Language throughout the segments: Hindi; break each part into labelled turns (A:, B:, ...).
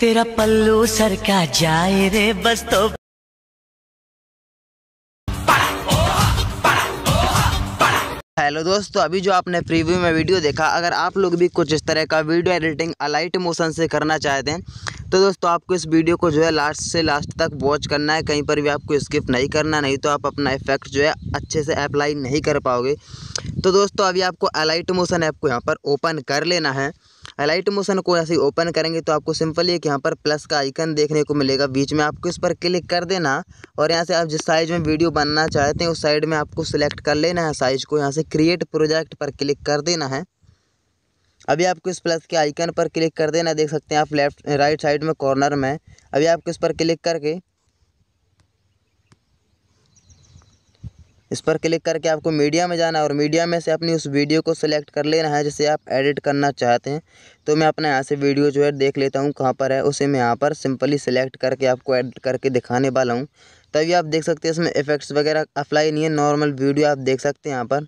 A: तेरा पल्लू सर का जाए रे बस तो हेलो दोस्तों तो अभी जो आपने प्रीव्यू में वीडियो देखा अगर आप लोग भी कुछ इस तरह का वीडियो एडिटिंग अलाइट मोशन से करना चाहते हैं तो दोस्तों आपको इस वीडियो को जो है लास्ट से लास्ट तक वॉच करना है कहीं पर भी आपको स्किप नहीं करना नहीं तो आप अपना इफेक्ट जो है अच्छे से अप्लाई नहीं कर पाओगे तो दोस्तों अभी आपको अलाइट मोशन ऐप को यहाँ पर ओपन कर लेना है हाईलाइट मोशन को ऐसे ओपन करेंगे तो आपको सिंपली एक यहाँ पर प्लस का आइकन देखने को मिलेगा बीच में आपको इस पर क्लिक कर देना और यहाँ से आप जिस साइज में वीडियो बनना चाहते हैं उस साइड में आपको सिलेक्ट कर लेना है साइज को यहाँ से क्रिएट प्रोजेक्ट पर क्लिक कर देना है अभी आपको इस प्लस के आइकन पर क्लिक कर देना देख सकते हैं आप लेफ्ट राइट साइड में कॉर्नर में अभी आपको इस पर क्लिक करके इस पर क्लिक करके आपको मीडिया में जाना है और मीडिया में से अपनी उस वीडियो को सिलेक्ट कर लेना है जिसे आप एडिट करना चाहते हैं तो मैं अपना यहाँ से वीडियो जो है देख लेता हूँ कहाँ पर है उसे मैं यहाँ पर सिंपली सिलेक्ट करके आपको एडिट करके दिखाने वाला हूँ तभी आप देख सकते हैं इसमें इफ़ेक्ट्स वगैरह अप्लाई नहीं है नॉर्मल वीडियो आप देख सकते हैं यहाँ पर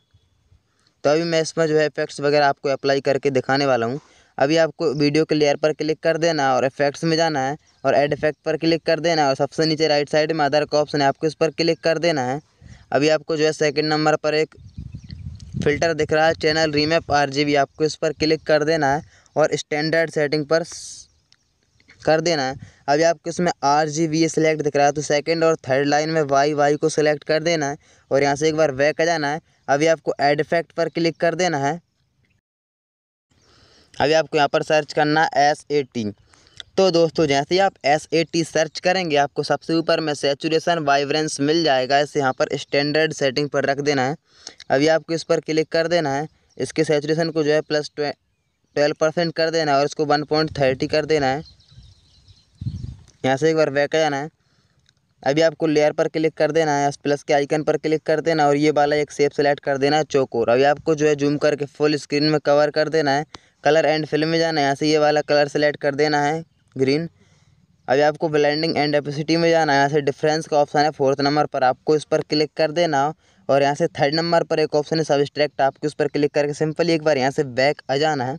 A: तो अभी मैं इसमें जो है इफ़ेक्ट्स वगैरह आपको अप्लाई करके दिखाने वाला हूँ अभी आपको वीडियो के लेयर पर क्लिक कर देना और इफेक्ट्स में जाना है और एड इफेक्ट पर क्लिक कर देना और सबसे नीचे राइट साइड में अदर का ऑप्शन है आपको इस पर क्लिक कर देना है अभी आपको जो है सेकंड नंबर पर एक फ़िल्टर दिख रहा है चैनल रीमैप आर जी आपको इस पर क्लिक कर देना है और स्टैंडर्ड सेटिंग पर कर देना है अभी आपको इसमें आर जी बी सेलेक्ट दिख रहा है तो सेकंड और थर्ड लाइन में वाई वाई को सिलेक्ट कर देना है और यहाँ से एक बार वैक आ जाना है अभी आपको एड इफेक्ट पर क्लिक कर देना है अभी आपको यहाँ पर सर्च करना है एस एटीन तो दोस्तों जैसे ही आप एस ए टी सर्च करेंगे आपको सबसे ऊपर में सेचुरेशन वाइब्रेंस मिल जाएगा इसे यहाँ पर स्टैंडर्ड सेटिंग पर रख देना है अभी आपको इस पर क्लिक कर देना है इसके सेचुरेशन को जो है प्लस ट्वेल्व परसेंट कर देना है और इसको वन पॉइंट थर्टी कर देना है यहाँ से एक बार बैक जाना है अभी आपको लेयर पर क्लिक कर देना है प्लस के आइकन पर क्लिक कर देना और ये वाला एक सेप सेलेक्ट कर देना है चोकोर अभी आपको जो है जूम करके फुल स्क्रीन में कवर कर देना है कलर एंड फिल्म में जाना है यहाँ से ये वाला कलर सेलेक्ट कर देना है ग्रीन अभी आपको ब्लेंडिंग एंड एपिसिटी में जाना है यहाँ से डिफरेंस का ऑप्शन है फोर्थ नंबर पर आपको इस पर क्लिक कर देना और यहाँ से थर्ड नंबर पर एक ऑप्शन है सबस्ट्रैक्ट आपको उस पर क्लिक करके सिंपली एक बार यहाँ से बैक आ जाना है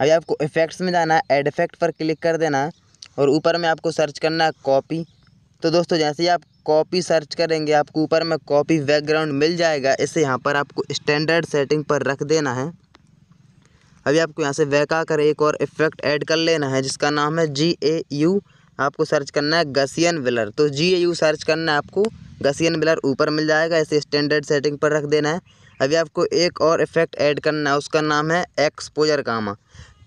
A: अभी आपको इफेक्ट्स में जाना है एड इफेक्ट पर क्लिक कर देना है और ऊपर में आपको सर्च करना है कॉपी तो दोस्तों जैसे ही आप कॉपी सर्च करेंगे आपको ऊपर में कॉपी बैकग्राउंड मिल जाएगा इसे यहाँ पर आपको स्टैंडर्ड सेटिंग पर रख देना है अभी आपको यहाँ से वैका कर एक और इफेक्ट ऐड कर लेना है जिसका नाम है जी ए यू आपको सर्च करना है गसियन विलर तो जी ए यू सर्च करना है आपको गसियन विलर ऊपर मिल जाएगा इसे स्टैंडर्ड सेटिंग पर रख देना है अभी आपको एक और इफेक्ट ऐड करना है उसका नाम है एक्सपोजर गामा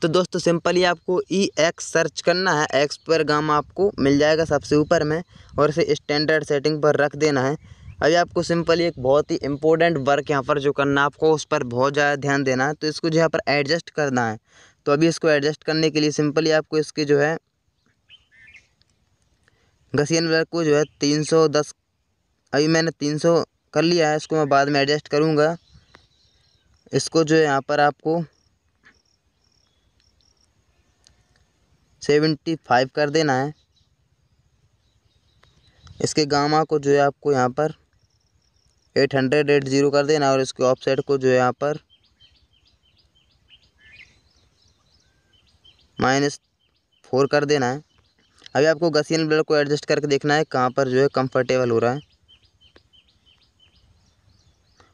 A: तो दोस्तों सिंपली आपको ई एक्स सर्च करना है एक्सपोजर गामा आपको मिल जाएगा सबसे ऊपर में और इसे स्टैंडर्ड सेटिंग पर रख देना है अभी आपको सिंपली एक बहुत ही इंपॉर्टेंट वर्क यहाँ पर जो करना है आपको उस पर बहुत ज़्यादा ध्यान देना है तो इसको जो यहाँ पर एडजस्ट करना है तो अभी इसको एडजस्ट करने के लिए सिंपली आपको इसके जो है घसीन वर्क को जो है तीन सौ दस अभी मैंने तीन सौ कर लिया है इसको मैं बाद में एडजस्ट करूँगा इसको जो है यहाँ पर आपको सेवेंटी फाइव कर देना है इसके गामा को जो है आपको यहाँ पर एट हंड्रेड एट ज़ीरो कर देना और इसके ऑफ साइड को जो है यहाँ पर माइनस फोर कर देना है अभी आपको गसियन ब्लड को एडजस्ट करके देखना है कहाँ पर जो है कंफर्टेबल हो रहा है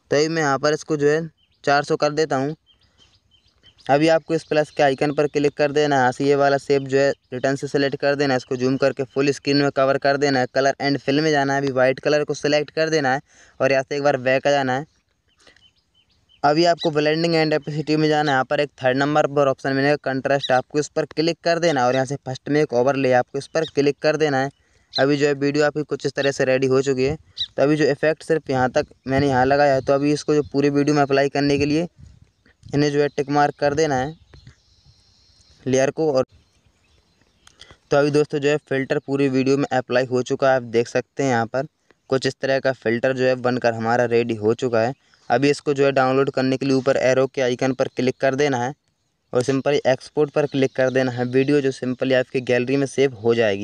A: तो अभी मैं यहाँ पर इसको जो है चार सौ कर देता हूँ अभी आपको इस प्लस के आइकन पर क्लिक कर देना है से ये वाला सेप जो है रिटर्न से सेलेक्ट कर देना है इसको जूम करके फुल स्क्रीन में कवर कर देना है कलर एंड फिल में जाना है अभी वाइट कलर को सिलेक्ट कर देना है और यहाँ से एक बार बैक आ जाना है अभी आपको ब्लेंडिंग एंड एपिसिटी में जाना है यहाँ पर एक थर्ड नंबर पर ऑप्शन मिलेगा कंट्रास्ट आपको इस पर क्लिक कर देना है और यहाँ से फर्स्ट में एक ओवरले आपको इस पर क्लिक कर देना है अभी जो है वीडियो आपकी कुछ इस तरह से रेडी हो चुकी है तो अभी जो इफेक्ट सिर्फ यहाँ तक मैंने यहाँ लगाया है तो अभी इसको जो पूरी वीडियो में अप्लाई करने के लिए इन्हें जो है टिक मार्क कर देना है लेयर को और तो अभी दोस्तों जो है फ़िल्टर पूरी वीडियो में अप्लाई हो चुका है आप देख सकते हैं यहाँ पर कुछ इस तरह का फ़िल्टर जो है बनकर हमारा रेडी हो चुका है अभी इसको जो है डाउनलोड करने के लिए ऊपर एरो के आइकन पर क्लिक कर देना है और सिंपली एक्सपोर्ट पर क्लिक कर देना है वीडियो जो सिंपली आपकी गैलरी में सेव हो जाएगी